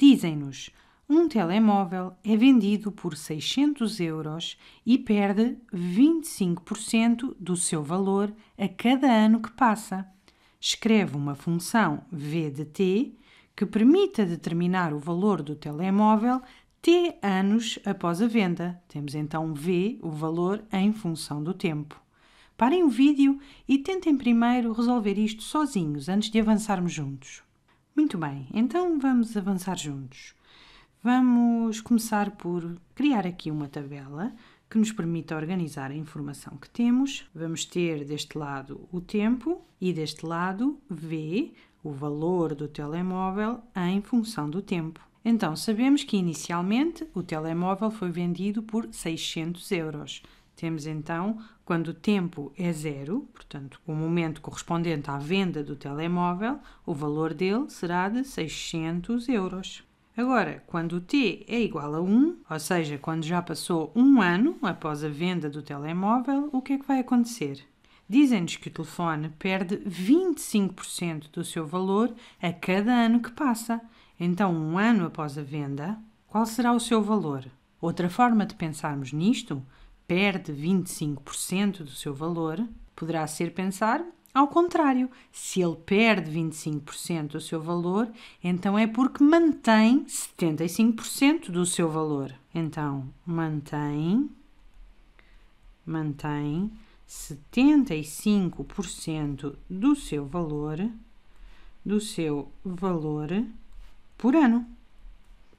Dizem-nos: um telemóvel é vendido por 600 euros e perde 25% do seu valor a cada ano que passa. Escreve uma função v de t que permita determinar o valor do telemóvel t anos após a venda. Temos então v, o valor, em função do tempo. Parem o vídeo e tentem primeiro resolver isto sozinhos antes de avançarmos juntos. Muito bem, então vamos avançar juntos. Vamos começar por criar aqui uma tabela que nos permita organizar a informação que temos. Vamos ter deste lado o tempo e deste lado V, o valor do telemóvel em função do tempo. Então, sabemos que inicialmente o telemóvel foi vendido por 600 euros. Temos então, quando o tempo é zero, portanto, o momento correspondente à venda do telemóvel, o valor dele será de 600 euros. Agora, quando o T é igual a 1, ou seja, quando já passou um ano após a venda do telemóvel, o que é que vai acontecer? Dizem-nos que o telefone perde 25% do seu valor a cada ano que passa. Então, um ano após a venda, qual será o seu valor? Outra forma de pensarmos nisto perde 25% do seu valor, poderá ser pensar ao contrário, se ele perde 25% do seu valor, então é porque mantém 75% do seu valor. Então, mantém mantém 75% do seu valor do seu valor por ano.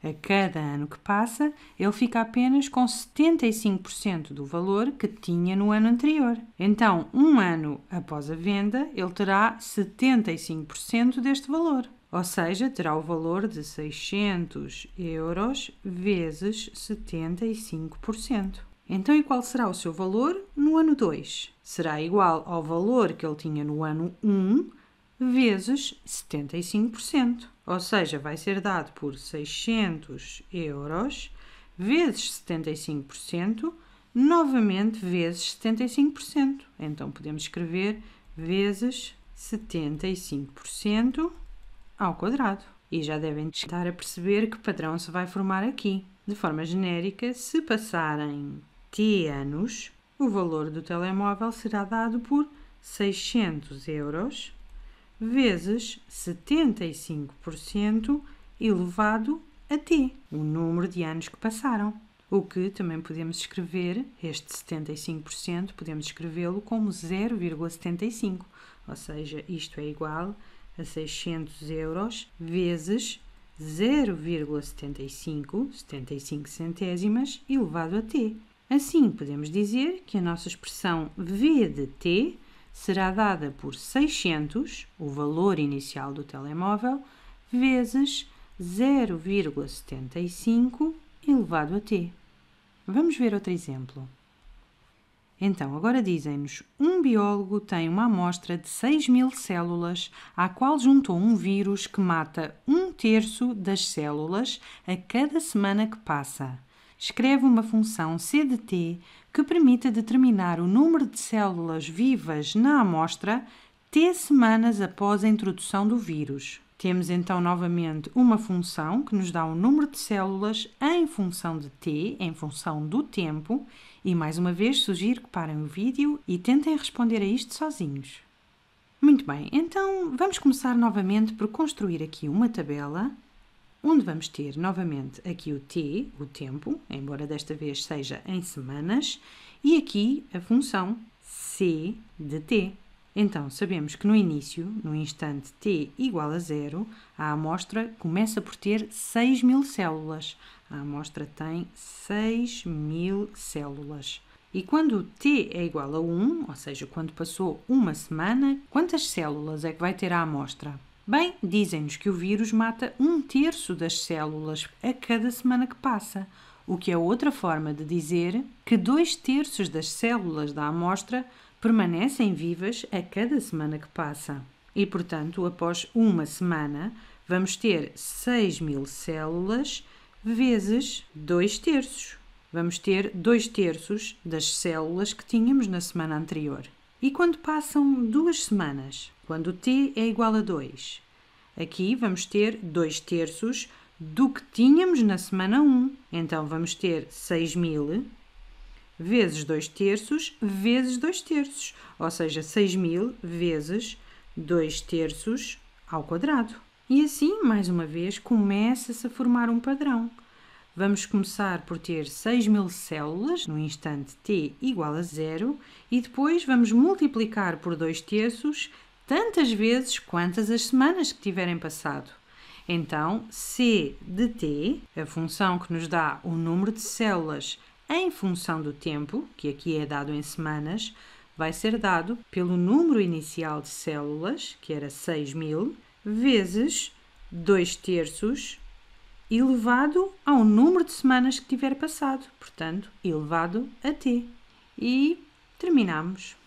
A cada ano que passa, ele fica apenas com 75% do valor que tinha no ano anterior. Então, um ano após a venda, ele terá 75% deste valor. Ou seja, terá o valor de 600 euros vezes 75%. Então, e qual será o seu valor no ano 2? Será igual ao valor que ele tinha no ano 1, um, vezes 75%, ou seja, vai ser dado por 600 euros vezes 75%, novamente vezes 75%. Então podemos escrever vezes 75% ao quadrado. E já devem estar a perceber que padrão se vai formar aqui. De forma genérica, se passarem T anos, o valor do telemóvel será dado por 600 euros vezes 75% elevado a t, o número de anos que passaram. O que também podemos escrever, este 75%, podemos escrevê-lo como 0,75, ou seja, isto é igual a 600 euros vezes 0,75, 75 centésimas, elevado a t. Assim, podemos dizer que a nossa expressão V de t será dada por 600, o valor inicial do telemóvel, vezes 0,75 elevado a t. Vamos ver outro exemplo. Então, agora dizem-nos: um biólogo tem uma amostra de 6 mil células, à qual juntou um vírus que mata um terço das células a cada semana que passa escreve uma função c de t que permita determinar o número de células vivas na amostra t semanas após a introdução do vírus. Temos então novamente uma função que nos dá o um número de células em função de t, em função do tempo, e mais uma vez sugiro que parem o vídeo e tentem responder a isto sozinhos. Muito bem, então vamos começar novamente por construir aqui uma tabela onde vamos ter novamente aqui o t, o tempo, embora desta vez seja em semanas, e aqui a função c de t. Então, sabemos que no início, no instante t igual a zero, a amostra começa por ter 6 mil células. A amostra tem 6 mil células. E quando o t é igual a 1, ou seja, quando passou uma semana, quantas células é que vai ter a amostra? Bem, dizem-nos que o vírus mata um terço das células a cada semana que passa, o que é outra forma de dizer que dois terços das células da amostra permanecem vivas a cada semana que passa. E, portanto, após uma semana, vamos ter 6 mil células vezes dois terços. Vamos ter dois terços das células que tínhamos na semana anterior. E quando passam duas semanas, quando t é igual a 2? Aqui vamos ter 2 terços do que tínhamos na semana 1. Então vamos ter 6.000 vezes 2 terços vezes 2 terços, ou seja, 6.000 vezes 2 terços ao quadrado. E assim, mais uma vez, começa-se a formar um padrão. Vamos começar por ter 6.000 células no instante t igual a zero e depois vamos multiplicar por 2 terços tantas vezes quantas as semanas que tiverem passado. Então, c de t, a função que nos dá o número de células em função do tempo, que aqui é dado em semanas, vai ser dado pelo número inicial de células, que era 6.000, vezes 2 terços elevado ao número de semanas que tiver passado, portanto, elevado a t. E terminamos.